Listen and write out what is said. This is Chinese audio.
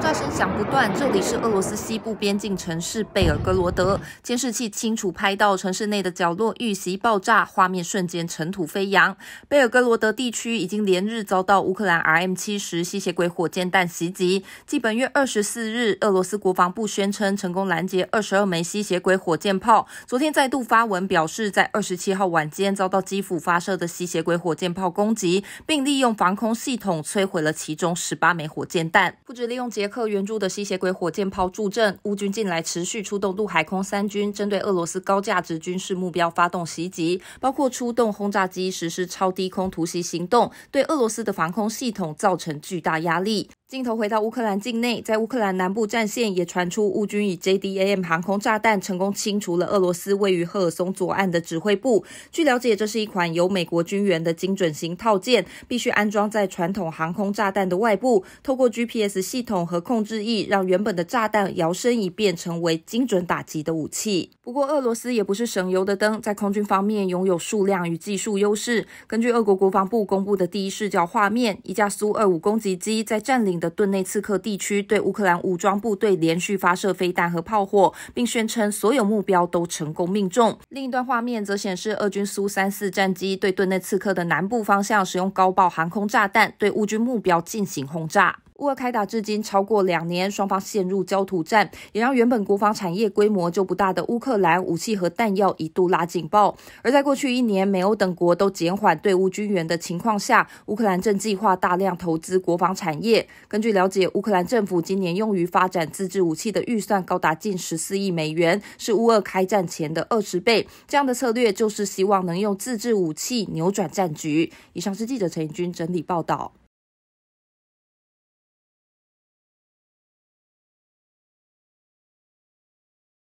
爆炸声响不断，这里是俄罗斯西部边境城市贝尔格罗德。监视器清楚拍到城市内的角落遇袭爆炸，画面瞬间尘土飞扬。贝尔格罗德地区已经连日遭到乌克兰 R M 七十吸血鬼火箭弹袭击。继本月二十四日，俄罗斯国防部宣称成功拦截二十二枚吸血鬼火箭炮。昨天再度发文表示，在二十七号晚间遭到基辅发射的吸血鬼火箭炮攻击，并利用防空系统摧毁了其中十八枚火箭弹。不止利用结克援助的吸血鬼火箭炮助阵，乌军近来持续出动陆海空三军，针对俄罗斯高价值军事目标发动袭击，包括出动轰炸机实施超低空突袭行动，对俄罗斯的防空系统造成巨大压力。镜头回到乌克兰境内，在乌克兰南部战线也传出乌军以 JDAM 航空炸弹成功清除了俄罗斯位于赫尔松左岸的指挥部。据了解，这是一款由美国军援的精准型套件，必须安装在传统航空炸弹的外部，透过 GPS 系统和控制翼，让原本的炸弹摇身一变成为精准打击的武器。不过，俄罗斯也不是省油的灯，在空军方面拥有数量与技术优势。根据俄国国防部公布的第一视角画面，一架苏 -25 攻击机在占领。的顿内刺客地区对乌克兰武装部队连续发射飞弹和炮火，并宣称所有目标都成功命中。另一段画面则显示，俄军苏三四战机对顿内刺客的南部方向使用高爆航空炸弹，对乌军目标进行轰炸。乌俄开打至今超过两年，双方陷入焦土战，也让原本国防产业规模就不大的乌克兰武器和弹药一度拉警报。而在过去一年，美欧等国都减缓对乌军援的情况下，乌克兰正计划大量投资国防产业。根据了解，乌克兰政府今年用于发展自制武器的预算高达近十四亿美元，是乌俄开战前的二十倍。这样的策略就是希望能用自制武器扭转战局。以上是记者陈义军整理报道。